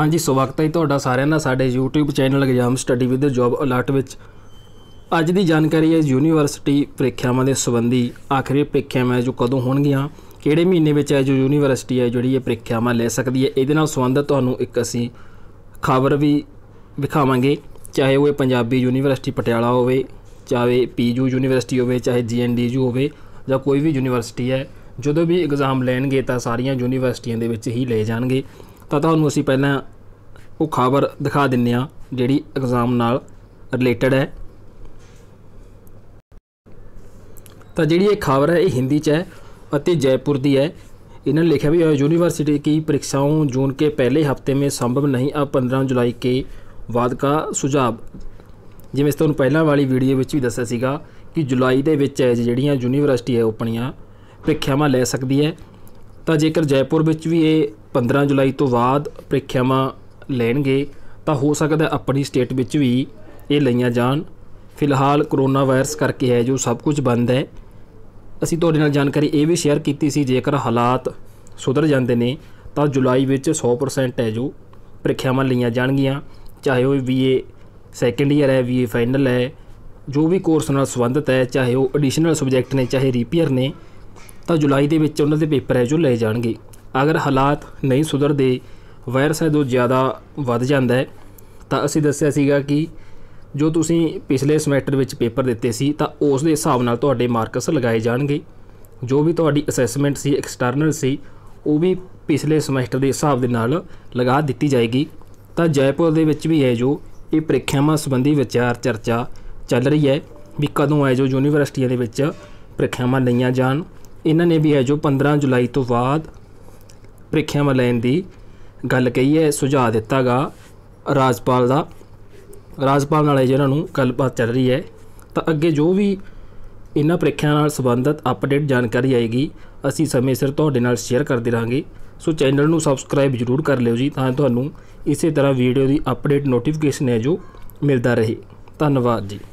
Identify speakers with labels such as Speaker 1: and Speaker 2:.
Speaker 1: ਹਾਂਜੀ ਸਵਾਗਤ ਹੈ ਤੁਹਾਡਾ ਸਾਰਿਆਂ ਦਾ ਸਾਡੇ YouTube channel exam study with job alert ਵਿੱਚ ਅੱਜ ਦੀ ਜਾਣਕਾਰੀ ਹੈ ਯੂਨੀਵਰਸਿਟੀ ਪ੍ਰੀਖਿਆਵਾਂ ਦੇ ਸੰਬੰਧੀ ਆਖਰੀ ਪ੍ਰੀਖਿਆਵਾਂ ਹੈ ਜੋ ਕਦੋਂ ਹੋਣਗੀਆਂ ਕਿਹੜੇ ਮਹੀਨੇ ਵਿੱਚ ਹੈ ਜੋ ਯੂਨੀਵਰਸਿਟੀ ਹੈ ਜਿਹੜੀ ਇਹ ਪ੍ਰੀਖਿਆਵਾਂ ਲੈ ਸਕਦੀ ਹੈ ਇਹਦੇ ਨਾਲ ਸੰਬੰਧਿਤ ਤੁਹਾਨੂੰ ਇੱਕ ਅਸੀਂ ਖਬਰ ਵੀ ਵਿਖਾਵਾਂਗੇ ਚਾਹੇ ਉਹ ਪੰਜਾਬੀ ਯੂਨੀਵਰਸਿਟੀ ਪਟਿਆਲਾ ਹੋਵੇ ਚਾਹੇ ਪੀਯੂ ਯੂਨੀਵਰਸਿਟੀ ਹੋਵੇ ਚਾਹੇ ਜੀਐਨਡੀਯੂ ਹੋਵੇ ਜਾਂ ਕੋਈ ਵੀ ਯੂਨੀਵਰਸਿਟੀ ਹੈ ਜਦੋਂ ਵੀ ਐਗਜ਼ਾਮ ਲੈਣਗੇ ਤਾਂ ਸਾਰੀਆਂ ਯੂਨੀਵਰਸਿਟੀਆਂ ਦੇ ਵਿੱਚ ਹੀ ਲਏ ਜਾਣਗੇ ਤਾਂ ਤੁਹਾਨੂੰ ਅਸੀਂ ਪਹਿਲਾਂ ਉਹ ਖਬਰ ਦਿਖਾ ਦਿੰਨੇ ਆ ਜਿਹੜੀ ਐਗਜ਼ਾਮ ਨਾਲ ਰਿਲੇਟਡ ਹੈ ਤਾਂ ਜਿਹੜੀ ਇਹ ਖਬਰ ਹੈ ਇਹ ਹਿੰਦੀ 'ਚ ਹੈ ਅਤੇ ਜੈਪੁਰ ਦੀ ਹੈ ਇਹਨਾਂ ਨੇ ਲਿਖਿਆ ਵੀ ਯੂਨੀਵਰਸਿਟੀ की ਪ੍ਰੀਖਿਆਵਾਂ ਜੂਨ ਦੇ ਪਹਿਲੇ ਹਫਤੇ में ਸੰਭਵ ਨਹੀਂ ਆ 15 ਜੁਲਾਈ ਕੇ ਵਾਦ ਕਾ ਸੁਝਾਅ ਜਿਵੇਂ ਤੁਹਾਨੂੰ ਪਹਿਲਾਂ ਵਾਲੀ ਵੀਡੀਓ ਵਿੱਚ ਵੀ ਦੱਸਿਆ ਸੀਗਾ ਕਿ ਜੁਲਾਈ ਦੇ ਵਿੱਚ ਜਿਹੜੀਆਂ ਯੂਨੀਵਰਸਿਟੀ ਹੈ ਆਪਣੀਆਂ ਪ੍ਰੀਖਿਆਵਾਂ ਲੈ ਸਕਦੀ ਹੈ ਤਾਂ ਜੇਕਰ ਜੈਪੁਰ ਵਿੱਚ ਵੀ ਇਹ 15 ਜੁਲਾਈ ਤੋਂ ਬਾਅਦ ਪ੍ਰੀਖਿਆਵਾਂ ਲੈਣਗੇ ਤਾਂ ਹੋ ਸਕਦਾ ਆਪਣੀ ਸਟੇਟ ਵਿੱਚ ਵੀ ਇਹ ਲਈਆਂ ਜਾਣ ਫਿਲਹਾਲ ਕਰੋਨਾ ਵਾਇਰਸ ਕਰਕੇ ਹੈ ਜੋ ਸਭ ਕੁਝ ਬੰਦ ਹੈ ਅਸੀਂ ਤੁਹਾਡੇ ਨਾਲ ਜਾਣਕਾਰੀ ਇਹ ਵੀ ਸ਼ੇਅਰ ਕੀਤੀ ਸੀ ਜੇਕਰ ਹਾਲਾਤ ਸੁਧਰ ਜਾਂਦੇ ਨੇ ਤਾਂ ਜੁਲਾਈ ਵਿੱਚ 100% ਹੈ ਜੋ ਪ੍ਰੀਖਿਆਵਾਂ ਲਈਆਂ ਜਾਣਗੀਆਂ ਚਾਹੇ ਉਹ ਵੀਏ ਸੈਕੰਡ ਈਅਰ ਹੈ ਵੀਏ ਫਾਈਨਲ ਹੈ ਜੋ ਵੀ ਕੋਰਸ ਨਾਲ ਸੰਬੰਧਿਤ ਹੈ ਚਾਹੇ ਉਹ ਐਡੀਸ਼ਨਲ ਸਬਜੈਕਟ ਨੇ ਚਾਹੇ ਰੀਪੀਅਰ ਨੇ ਤਾਂ ਜੁਲਾਈ ਦੇ ਵਿੱਚ ਉਹਨਾਂ ਦੇ ਪੇਪਰ ਹੈ ਜੋ ਲੈ ਜਾਣਗੇ ਅਗਰ ਹਾਲਾਤ ਨਹੀਂ ਸੁਧਰਦੇ ਵਾਇਰਸ ਹੈ ਜੋ ਜ਼ਿਆਦਾ ਵੱਧ ਜਾਂਦਾ ਹੈ ਤਾਂ ਅਸੀਂ ਦੱਸਿਆ ਸੀਗਾ ਕਿ ਜੋ ਤੁਸੀਂ ਪਿਛਲੇ ਸਮੈਸਟਰ ਵਿੱਚ ਪੇਪਰ ਦਿੱਤੇ ਸੀ ਤਾਂ ਉਸ ਦੇ ਹਿਸਾਬ ਨਾਲ ਤੁਹਾਡੇ ਮਾਰਕਸ ਲਗਾਏ ਜਾਣਗੇ ਜੋ ਵੀ ਤੁਹਾਡੀ ਅਸੈਸਮੈਂਟ ਸੀ ਐਕਸਟਰਨਲ ਸੀ ਉਹ ਵੀ ਪਿਛਲੇ ਸਮੈਸਟਰ ਦੇ ਹਿਸਾਬ ਦੇ ਨਾਲ ਲਗਾ ਦਿੱਤੀ ਜਾਏਗੀ ਤਾਂ ਜੈਪੁਰ ਦੇ ਵਿੱਚ ਵੀ ਹੈ ਜੋ ਇਹ ਪ੍ਰੀਖਿਆਵਾਂ ਸੰਬੰਧੀ ਵਿਚਾਰ ਚਰਚਾ ਚੱਲ ਰਹੀ ਹੈ ਵੀ ਕਦੋਂ ਹੈ ਜੋ ਯੂਨੀਵਰਸਿਟੀਆਂ ਦੇ ਵਿੱਚ ਪ੍ਰੀਖਿਆਵਾਂ ਲਈਆਂ ਜਾਣ ਇਹਨਾਂ ਨੇ ਵੀ ਹੈ ਜੋ 15 ਜੁਲਾਈ ਤੋਂ ਬਾਅਦ ਪ੍ਰੀਖਿਆਵਾਂ ਲੈਣ ਦੀ ਗੱਲ ਕਹੀ ਹੈ ਸੁਝਾਅ ਦਿੱਤਾਗਾ ਰਾਜਪਾਲ ਦਾ ਰਾਜਪਾਲ ਨਾਲ ਜਿਹਨਾਂ ਨੂੰ ਗੱਲਬਾਤ ਚੱਲ ਰਹੀ ਹੈ ਤਾਂ ਅੱਗੇ ਜੋ ਵੀ ਇਹਨਾਂ ਪ੍ਰੀਖਿਆ ਨਾਲ ਸੰਬੰਧਿਤ ਅਪਡੇਟ ਜਾਣਕਾਰੀ ਆਏਗੀ ਅਸੀਂ ਸਮੇਂ ਸਿਰ ਤੁਹਾਡੇ ਨਾਲ ਸ਼ੇਅਰ ਕਰਦੇ ਰਹਾਂਗੇ ਸੋ ਚੈਨਲ ਨੂੰ ਸਬਸਕ੍ਰਾਈਬ ਜ਼ਰੂਰ ਕਰ ਲਿਓ ਜੀ ਤਾਂ ਤੁਹਾਨੂੰ ਇਸੇ ਤਰ੍ਹਾਂ ਵੀਡੀਓ ਦੀ ਅਪਡੇਟ ਨੋਟੀਫਿਕੇਸ਼ਨ ਹੈ ਜੋ ਮਿਲਦਾ ਰਹੇ ਧੰਨਵਾਦ ਜੀ